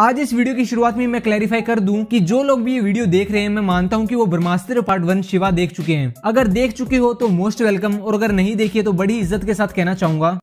आज इस वीडियो की शुरुआत में मैं क्लैरिफाई कर दूं कि जो लोग भी ये वीडियो देख रहे हैं मैं मानता हूं कि वो ब्रह्मास्त्र पार्ट वन शिवा देख चुके हैं अगर देख चुके हो तो मोस्ट वेलकम और अगर नहीं देखिए तो बड़ी इज्जत के साथ कहना चाहूंगा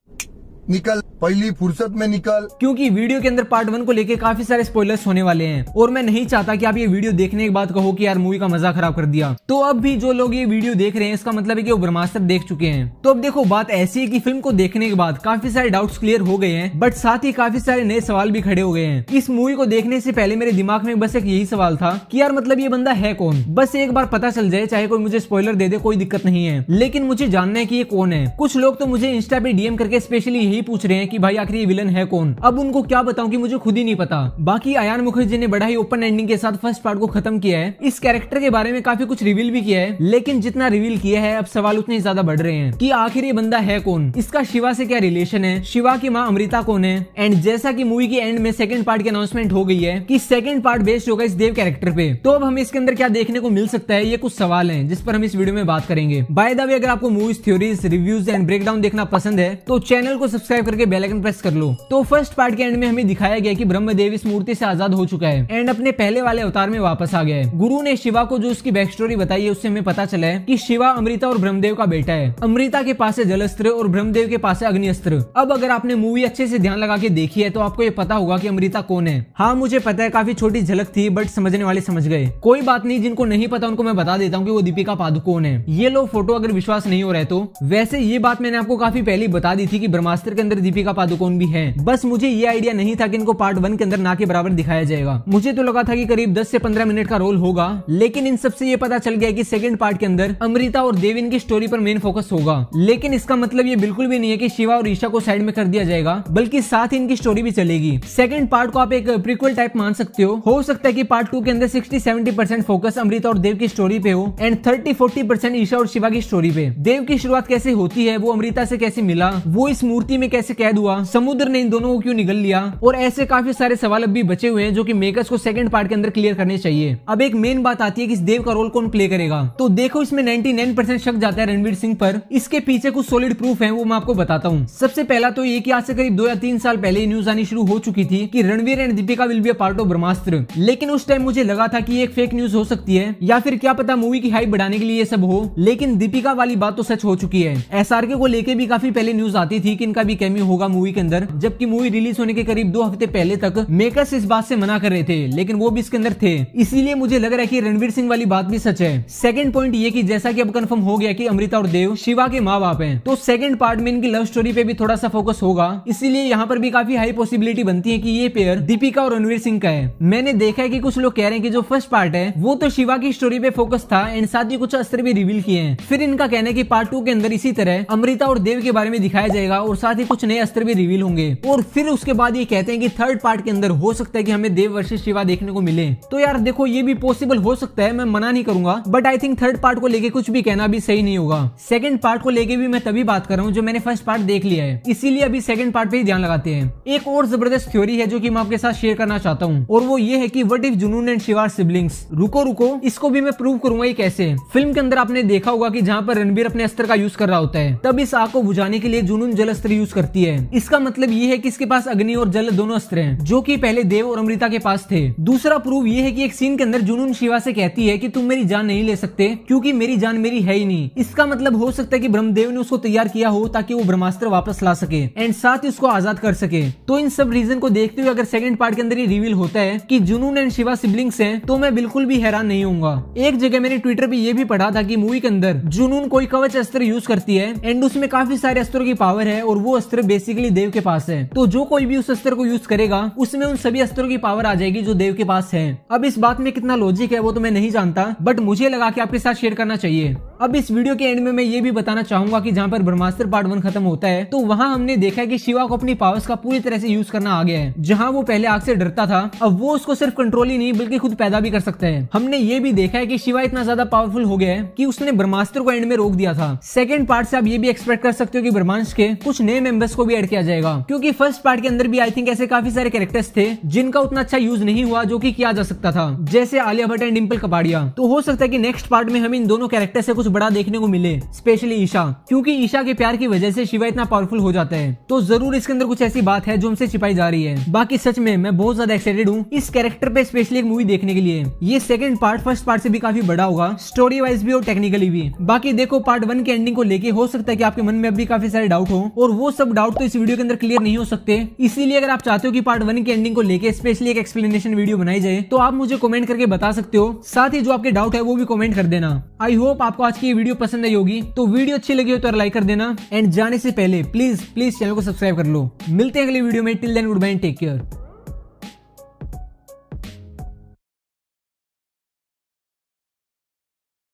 निकल पहली फुर्सत में निकल क्योंकि वीडियो के अंदर पार्ट वन को लेके काफी सारे स्पॉयलर्स होने वाले हैं और मैं नहीं चाहता कि आप ये वीडियो देखने के बाद कहो कि यार मूवी का मजा खराब कर दिया तो अब भी जो लोग ये वीडियो देख रहे हैं इसका मतलब है कि वो ब्रह्मास्त्र देख चुके हैं तो अब देखो बात ऐसी है कि फिल्म को देखने के बाद काफी सारे डाउट क्लियर हो गए हैं बट साथ ही काफी सारे नए सवाल भी खड़े हो गए हैं इस मूवी को देखने ऐसी पहले मेरे दिमाग में बस एक यही सवाल था की यार मतलब ये बंदा है कौन बस एक बार पता चल जाए चाहे कोई मुझे स्पॉयलर दे दे कोई दिक्कत नहीं है लेकिन मुझे जानना है की ये कौन है कुछ लोग तो मुझे इंस्टा पे डीएम करके स्पेशली यही पूछ रहे हैं कि भाई आखिर ये विलन है कौन अब उनको क्या बताऊं कि मुझे खुद ही नहीं पता बाकी आयान मुखर्जी ने बड़ा ही ओपन एंडिंग के साथ फर्स्ट पार्ट को खत्म किया है इस कैरेक्टर के बारे में काफी कुछ रिवील भी किया है लेकिन जितना रिवील किया है अब सवाल उतने ज्यादा बढ़ रहे हैं की आखिर ये बंदा है कौन इसका शिवा ऐसी क्या रिलेशन है शिवा की माँ अमृता कौन है एंड जैसा की मूवी के एंड में सेकंड पार्ट की अनाउंसमेंट हो गई है की सेकंड पार्ट बेस्ड होगा इस देव कैरेक्टर पे तो अब हमें इसके अंदर क्या देखने को मिल सकता है ये कुछ सवाल है जिस पर हम इस वीडियो में बात करेंगे बाय द वे अगर आपको movies theories reviews and breakdown देखना पसंद है तो चैनल को सब्सक्राइब सब्सक्राइब करके बेलाइकन प्रेस कर लो तो फर्स्ट पार्ट के एंड में हमें दिखाया गया की ब्रह्मदेव इस मूर्ति से आजाद हो चुका है एंड अपने पहले वाले अवतार में वापस आ गया है गुरु ने शिवा को जो उसकी बैक स्टोरी बताई है उससे हमें पता चला है की शिवा अमृता और ब्रह्मदेव का बेटा है अमृता के पास है जलस्त्र और ब्रह्मदेव के पास है अग्निस्त्र अब अगर आपने मूवी अच्छे से ध्यान लगा के देखी है तो आपको ये पता होगा की अमृता कौन है हाँ मुझे पता है काफी छोटी झलक थी बट समझने वाले समझ गए कोई बात नहीं जिनको नहीं पता उनको मैं बता देता हूँ की वो दीपिका पादुकोण है ये लोग फोटो अगर विश्वास नहीं हो रहे तो वैसे ये बात मैंने आपको काफी पहले बता दी थी कि ब्रह्मास्त्र के अंदर दीपिका पादुकोण भी है बस मुझे ये आइडिया नहीं था कि इनको पार्ट वन के अंदर ना के बराबर दिखाया जाएगा मुझे तो लगा था कि करीब 10 से 15 मिनट का रोल होगा लेकिन इन सबसे ये पता चल गया कि सेकंड पार्ट के अंदर अमृता और देविन की स्टोरी पर मेन फोकस होगा लेकिन इसका मतलब ये बिल्कुल भी नहीं है की शिवा और ईशा को साइड में कर दिया जाएगा बल्कि साथ ही इनकी स्टोरी भी चलेगी सेकंड पार्ट को आप एक प्रिक्वल टाइप मान सकते हो हो सकता है की पार्ट टू के अंदर sixty seventy percent focus Amrita और देव की स्टोरी पे हो and thirty forty percent Isha और शिवा की स्टोरी पे देव की शुरुआत कैसे होती है वो अमृता से कैसे मिला वो इस मूर्ति में में कैसे कैद हुआ हाँ? समुद्र ने इन दोनों को क्यों निगल लिया और ऐसे काफी सारे सवाल अब भी बचे हुए हैं जो कि मेकर्स को सेकंड पार्ट के अंदर क्लियर करने चाहिए अब एक मेन बात आती है कि इस देव का रोल कौन प्ले करेगा तो देखो इसमें 99% शक जाता है रणवीर सिंह पर इसके पीछे कुछ सोलिड प्रूफ है वो मैं आपको बताता हूँ सबसे पहला तो ये की आज से करीब दो या तीन साल पहले न्यूज आनी शुरू हो चुकी थी की Ranveer and Deepika will be a part of Brahmastra लेकिन उस टाइम मुझे लगा था की एक फेक न्यूज हो सकती है या फिर क्या पता मूवी की हाइप बढ़ाने के लिए सब हो लेकिन दीपिका वाली बात तो सच हो चुकी है एस को लेकर भी काफी पहले न्यूज आती थी कि इनका भी कैमियो होगा मूवी के अंदर जबकि मूवी रिलीज होने के करीब दो हफ्ते पहले तक मेकर्स इस बात से मना कर रहे थे लेकिन वो भी इसके अंदर थे इसीलिए मुझे लग रहा है की रणवीर सिंह वाली बात भी सच है सेकंड पॉइंट ये की जैसा की अब कन्फर्म हो गया की अमृता और देव शिवा के माँ बाप है तो सेकंड पार्ट में इनकी लव स्टोरी पे भी थोड़ा सा फोकस होगा इसीलिए यहाँ पर भी काफी हाई पॉसिबिलिटी बनती है की ये पेयर दीपिका और रणवीर सिंह का है मैंने देखा है की कुछ लोग कह रहे हैं की जो फर्स्ट पार्ट है वो तो शिवा की स्टोरी पे फोकस था एंड साथ ही कुछ अस्त्र भी रिवील किए हैं फिर इनका कहना है की पार्ट टू के अंदर इसी तरह अमृता और देव के बारे में दिखाया जाएगा और साथ साथ ही कुछ नए अस्त्र भी रिवील होंगे और फिर उसके बाद ये कहते हैं कि थर्ड पार्ट के अंदर हो सकता है कि हमें देव वर्षे शिवा देखने को मिले तो यार देखो ये भी पॉसिबल हो सकता है मैं मना नहीं करूंगा but I think third part को लेके कुछ भी कहना भी सही नहीं होगा सेकंड पार्ट को लेके भी मैं तभी बात कर रहा हूँ जो मैंने फर्स्ट पार्ट देख लिया है इसीलिए अभी सेकंड पार्ट पे ही ध्यान लगाते हैं एक और जबरदस्त थ्योरी है जो की मैं आपके साथ शेयर करना चाहता हूँ और वो ये है की वट इफ जुनून एंड शिवार सिबलिंग्स रुको रुको इसको भी मैं प्रूव करूंगा कैसे फिल्म के अंदर आपने देखा होगा की जहाँ पर रणबीर अपने अस्त्र का यूज कर रहा होता है तब इस आग को बुझाने के लिए जुनून जल अस्त्र यूज यूज करती है इसका मतलब ये है कि इसके पास अग्नि और जल दोनों अस्त्र हैं जो कि पहले देव और अमृता के पास थे दूसरा प्रूफ ये है कि एक सीन के अंदर जुनून शिवा से कहती है कि तुम मेरी जान नहीं ले सकते क्योंकि मेरी जान मेरी है ही नहीं इसका मतलब हो सकता है कि ब्रह्मदेव ने उसको तैयार किया हो ताकि वो ब्रह्मास्त्र वापस ला सके एंड साथ ही उसको आजाद कर सके तो इन सब रीजन को देखते हुए अगर सेकंड पार्ट के अंदर ये रिवील होता है की जुनून एंड शिवा सिबलिंग्स है तो मैं बिल्कुल भी हैरान नहीं हूँ एक जगह मैंने ट्विटर पर यह भी पढ़ा था की मूवी के अंदर जुनून कोई कवच अस्त्र यूज करती है एंड उसमें काफी सारे अस्त्रों की पावर है और वो अस्त्र बेसिकली देव के पास है तो जो कोई भी उस अस्त्र को यूज करेगा उसमें उन सभी अस्त्रों की पावर आ जाएगी जो देव के पास है अब इस बात में कितना लॉजिक है वो तो मैं नहीं जानता बट मुझे लगा कि आपके साथ शेयर करना चाहिए अब इस वीडियो के एंड में मैं ये भी बताना चाहूंगा कि जहाँ पर ब्रह्मास्त्र पार्ट वन खत्म होता है तो वहाँ हमने देखा है कि शिवा को अपनी पावर्स का पूरी तरह से यूज करना आ गया है जहाँ वो पहले आग से डरता था अब वो उसको सिर्फ कंट्रोल ही नहीं बल्कि खुद पैदा भी कर सकता है हमने ये भी देखा है की शिवा इतना ज्यादा पावरफुल हो गया है की उसने ब्रह्मास्त्र को एंड में रोक दिया था सेकंड पार्ट से आप ये भी एक्सपेक्ट कर सकते हो की ब्रह्मांश के कुछ नए मेंबर्स को भी एड किया जाएगा क्योंकि फर्स्ट पार्ट के अंदर भी आई थिंक ऐसे काफी सारे कैरेक्टर्स थे जिनका उतना अच्छा यूज नहीं हुआ जो की किया जा सकता था जैसे आलिया भट्ट एंड डिम्पल कपाड़िया तो हो सकता है की नेक्स्ट पार्ट में हम इन दोनों कैरेक्टर से कुछ कुछ बड़ा देखने को मिले स्पेशली ईशा क्योंकि ईशा के प्यार की वजह से शिवा इतना पावरफुल हो जाता है तो जरूर इसके अंदर कुछ ऐसी बात है जो हमसे छिपाई जा रही है बाकी सच में मैं बहुत ज्यादा एक्साइटेड हूँ इस कैरेक्टर पे स्पेशली एक मूवी देखने के लिए ये सेकंड पार्ट फर्स्ट पार्ट से भी काफी बड़ा होगा स्टोरी वाइज भी और टेक्निकली भी बाकी देखो पार्ट वन के एंडिंग को लेके हो सकता है की आपके मन में अभी काफी सारे डाउट हो और वो सब डाउट तो इस वीडियो के अंदर क्लियर नहीं हो सकते इसीलिए अगर आप चाहते हो की पार्ट वन के एंडिंग को लेकर स्पेशली एक एक्सप्लेनेशन वीडियो बनाई जाए तो आप मुझे कॉमेंट करके बता सकते हो साथ ही जो आपके डाउट है वो भी कॉमेंट कर देना आई होप आपको आज आज की वीडियो पसंद आई होगी तो वीडियो अच्छी लगी हो तो लाइक कर देना एंड जाने से पहले प्लीज प्लीज चैनल को सब्सक्राइब कर लो मिलते हैं अगले वीडियो में till then goodbye take care